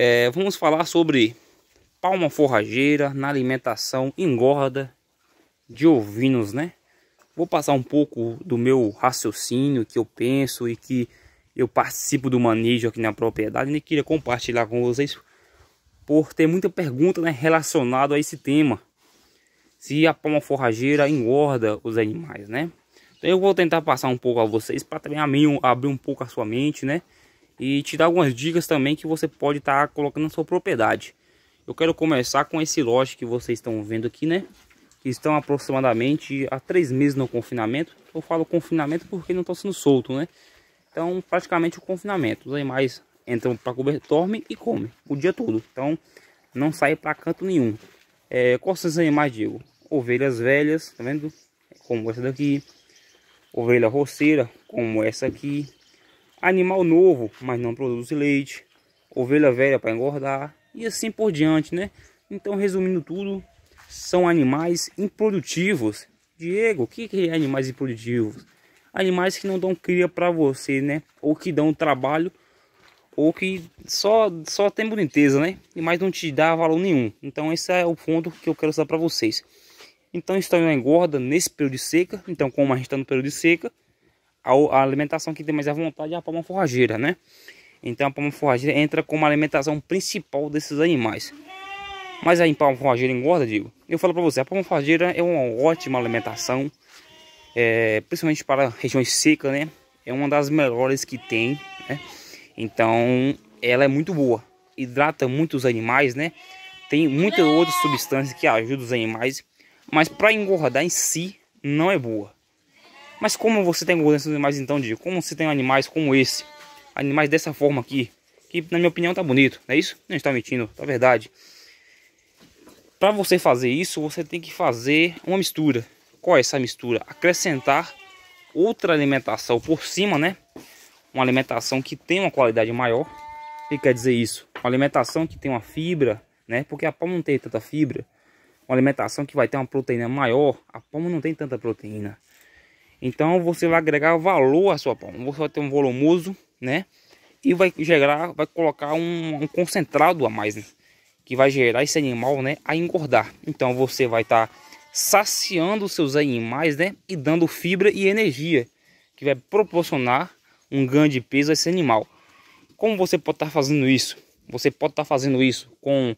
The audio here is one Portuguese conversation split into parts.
É, vamos falar sobre palma forrageira na alimentação engorda de ovinos, né? Vou passar um pouco do meu raciocínio que eu penso e que eu participo do manejo aqui na propriedade e né? queria compartilhar com vocês por ter muita pergunta né, relacionada a esse tema. Se a palma forrageira engorda os animais, né? Então eu vou tentar passar um pouco a vocês para também abrir um pouco a sua mente, né? e te dar algumas dicas também que você pode estar tá colocando na sua propriedade. Eu quero começar com esse lote que vocês estão vendo aqui, né? Que estão aproximadamente há três meses no confinamento. Eu falo confinamento porque não estão sendo solto, né? Então, praticamente o confinamento. Os animais entram para comer, dormem e comem o dia todo. Então, não sai para canto nenhum. É, quais são os animais, digo? Ovelhas velhas, tá vendo? Como essa daqui. Ovelha roceira, como essa aqui Animal novo, mas não produz leite. Ovelha velha para engordar. E assim por diante, né? Então, resumindo tudo, são animais improdutivos. Diego, o que, é animais improdutivos? Animais que não dão cria para você, né? Ou que dão trabalho, ou que só só tem boniteza, né? Mas não te dá valor nenhum. Então esse é o ponto que eu quero saber para vocês. Então estão engorda nesse período de seca. Então como a gente está no período de seca, a alimentação que tem mais à vontade é a palma forrageira, né? Então a palma forrageira entra como alimentação principal desses animais. Mas a palma forrageira engorda, digo. Eu falo para você, a palma forrageira é uma ótima alimentação, é, principalmente para regiões secas, né? É uma das melhores que tem, né? Então ela é muito boa, hidrata muito os animais, né? Tem muitas outras substâncias que ajudam os animais, mas para engordar em si não é boa. Mas como você tem segurança animais então, Diego? Como você tem animais como esse? Animais dessa forma aqui, que na minha opinião tá bonito, não é isso? Não está mentindo, tá verdade. Para você fazer isso, você tem que fazer uma mistura. Qual é essa mistura? Acrescentar outra alimentação por cima, né? Uma alimentação que tem uma qualidade maior. O que quer dizer isso? Uma alimentação que tem uma fibra, né? Porque a palma não tem tanta fibra. Uma alimentação que vai ter uma proteína maior. A palma não tem tanta proteína. Então você vai agregar valor à sua palma. Você vai ter um volumoso, né? E vai gerar, vai colocar um, um concentrado a mais, né? que vai gerar esse animal, né, a engordar. Então você vai estar tá saciando os seus animais, né, e dando fibra e energia, que vai proporcionar um ganho de peso a esse animal. Como você pode estar tá fazendo isso? Você pode estar tá fazendo isso com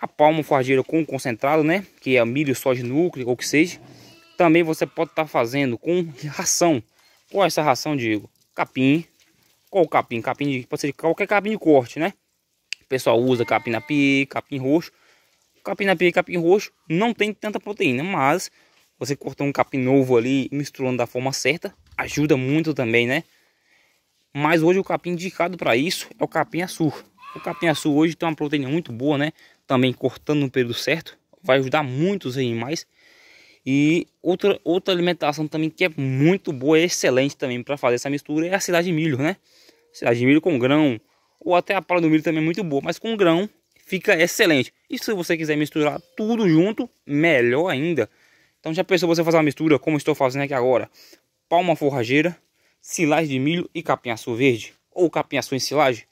a palma forjeira com concentrado, né, que é milho, soja, núcleo ou que seja também você pode estar tá fazendo com ração. Qual é essa ração, Diego? Capim. Qual capim? Capim de, pode ser de qualquer capim de corte, né? O pessoal usa capim na pia, capim roxo. Capim na pia e capim roxo não tem tanta proteína, mas você cortou um capim novo ali misturando da forma certa ajuda muito também, né? Mas hoje o capim indicado para isso é o capim açúcar. O capim açúcar hoje tem uma proteína muito boa, né? Também cortando no período certo, vai ajudar muitos animais. E outra, outra alimentação também que é muito boa, é excelente também para fazer essa mistura é a cidade de milho, né? Cidade de milho com grão, ou até a palha do milho também é muito boa, mas com grão fica excelente. E se você quiser misturar tudo junto, melhor ainda. Então já pensou você fazer uma mistura, como estou fazendo aqui agora? Palma forrageira, silagem de milho e capinhaçu verde, ou capinhaçu em silagem.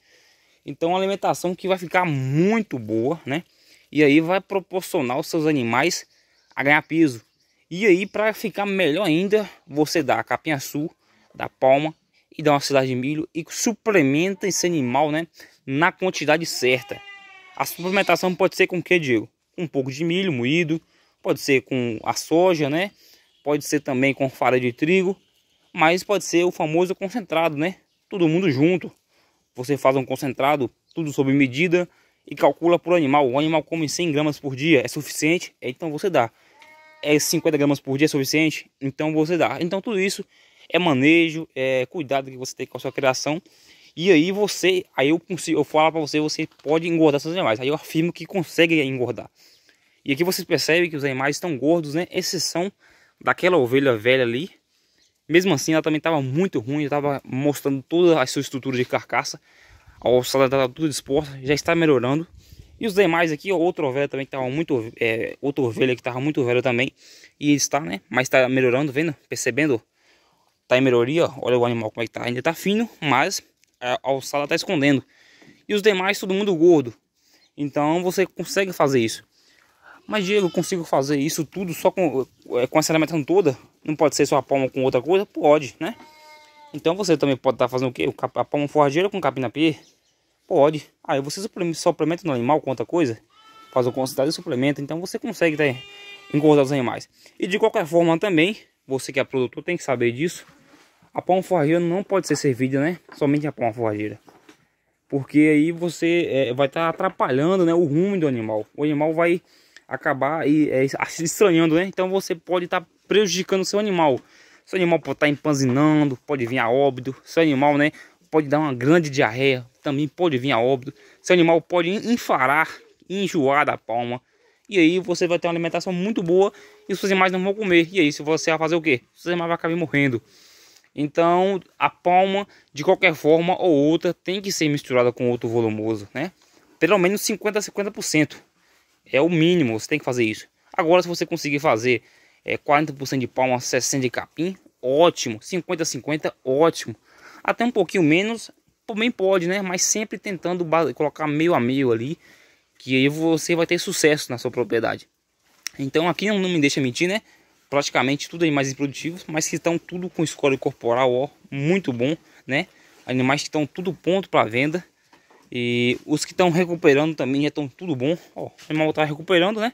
Então uma alimentação que vai ficar muito boa, né? E aí vai proporcionar os seus animais a ganhar peso, e aí, para ficar melhor ainda, você dá a capinha sul, dá palma e dá uma silagem de milho e suplementa esse animal, né? Na quantidade certa. A suplementação pode ser com o que, Diego? Um pouco de milho moído, pode ser com a soja, né? Pode ser também com farinha de trigo, mas pode ser o famoso concentrado, né? Todo mundo junto. Você faz um concentrado, tudo sob medida e calcula por animal. O animal come 100 gramas por dia, é suficiente? É, então você dá é 50 gramas por dia é suficiente? Então você dá. Então tudo isso é manejo, é cuidado que você tem com a sua criação. E aí você, aí eu consigo, eu falo para você, você pode engordar seus animais. Aí eu afirmo que consegue engordar. E aqui vocês percebem que os animais estão gordos, né? Exceção daquela ovelha velha ali. Mesmo assim, ela também estava muito ruim, estava mostrando toda a sua estrutura de carcaça. A ossada estava tudo disposta, já está melhorando. E os demais aqui, outro ovelha também que tava muito, é, outro ovelha que tava muito velho também. E está, né? Mas está melhorando, vendo? Percebendo? Tá em melhoria, ó. olha o animal como é que tá. Ainda tá fino, mas a alçada tá escondendo. E os demais, todo mundo gordo. Então você consegue fazer isso. Mas Diego, eu consigo fazer isso tudo só com, é, com essa alimentação toda? Não pode ser só a palma com outra coisa? Pode, né? Então você também pode estar tá fazendo o quê? A palma forrageira com capim na pia. Pode. Aí ah, você suplementa no animal com outra coisa, faz o concentrado de suplementa, então você consegue tá, engordar os animais. E de qualquer forma também, você que é produtor tem que saber disso, a pão forrageira não pode ser servida, né? Somente a pão forrageira. Porque aí você é, vai estar tá atrapalhando né, o rumo do animal. O animal vai acabar e, é, se estranhando, né? Então você pode estar tá prejudicando o seu animal. Seu animal pode estar tá empanzinando, pode vir a óbito. Seu animal, né? Pode dar uma grande diarreia, também pode vir a óbito. Esse animal pode enfarar, enjoar da palma. E aí você vai ter uma alimentação muito boa e os animais não vão comer. E aí se você vai fazer o quê? Os animais vão acabar morrendo. Então a palma, de qualquer forma ou outra, tem que ser misturada com outro volumoso, né? Pelo menos 50% 50%. É o mínimo, você tem que fazer isso. Agora se você conseguir fazer é, 40% de palma, 60% de capim, ótimo. 50% 50%, ótimo. Até um pouquinho menos também pode, né? Mas sempre tentando colocar meio a meio ali, que aí você vai ter sucesso na sua propriedade. Então aqui não, me deixa mentir, né? Praticamente tudo animais improdutivos, mas que estão tudo com score corporal ó, muito bom, né? Animais que estão tudo ponto para venda. E os que estão recuperando também já estão tudo bom. Ó, o animal tá recuperando, né?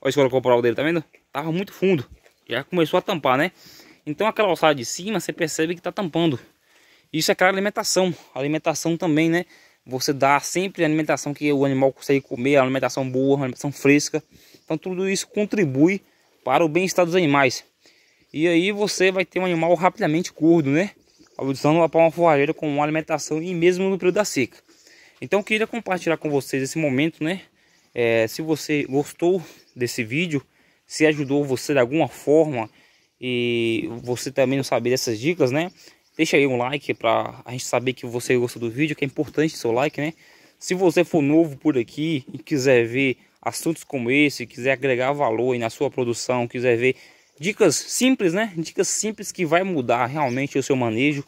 Ó, a escola corporal dele, tá vendo? Tava muito fundo. Já começou a tampar, né? Então aquela alçada de cima, você percebe que tá tampando. Isso é claro alimentação, alimentação também, né? Você dá sempre a alimentação que o animal consegue comer, alimentação boa, alimentação fresca. Então tudo isso contribui para o bem-estar dos animais. E aí você vai ter um animal rapidamente gordo, né? Usando para uma forrageira com uma alimentação e mesmo no período da seca. Então eu queria compartilhar com vocês esse momento, né? É, se você gostou desse vídeo, se ajudou você de alguma forma e você também não sabe dessas dicas, né? Deixa aí um like para a gente saber que você gostou do vídeo, que é importante seu like, né? Se você for novo por aqui e quiser ver assuntos como esse, quiser agregar valor na sua produção, quiser ver dicas simples, né? Dicas simples que vai mudar realmente o seu manejo.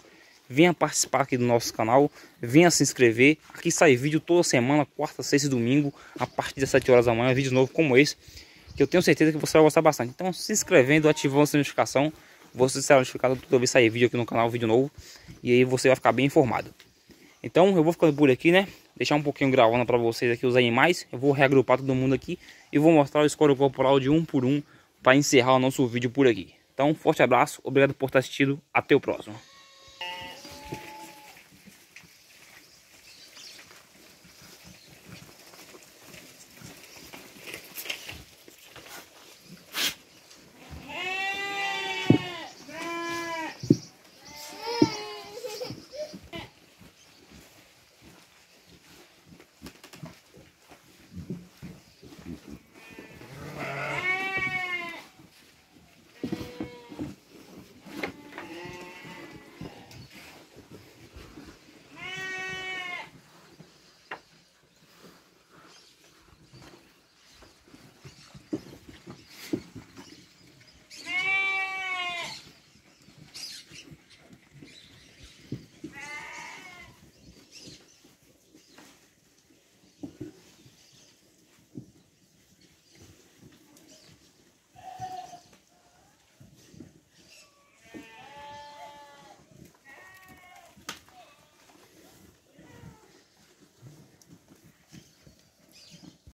Venha participar aqui do nosso canal, venha se inscrever. Aqui sai vídeo toda semana, quarta, sexta e domingo, a partir das 7 horas da manhã, vídeo novo como esse, que eu tenho certeza que você vai gostar bastante. Então, se inscrevendo, ativando a notificação você será notificado toda vez sair vídeo aqui no canal, vídeo novo. E aí você vai ficar bem informado. Então eu vou ficando por aqui, né? Deixar um pouquinho gravando para vocês aqui os animais. Eu vou reagrupar todo mundo aqui e vou mostrar o score corporal de um por um para encerrar o nosso vídeo por aqui. Então, forte abraço, obrigado por estar assistindo, até o próximo.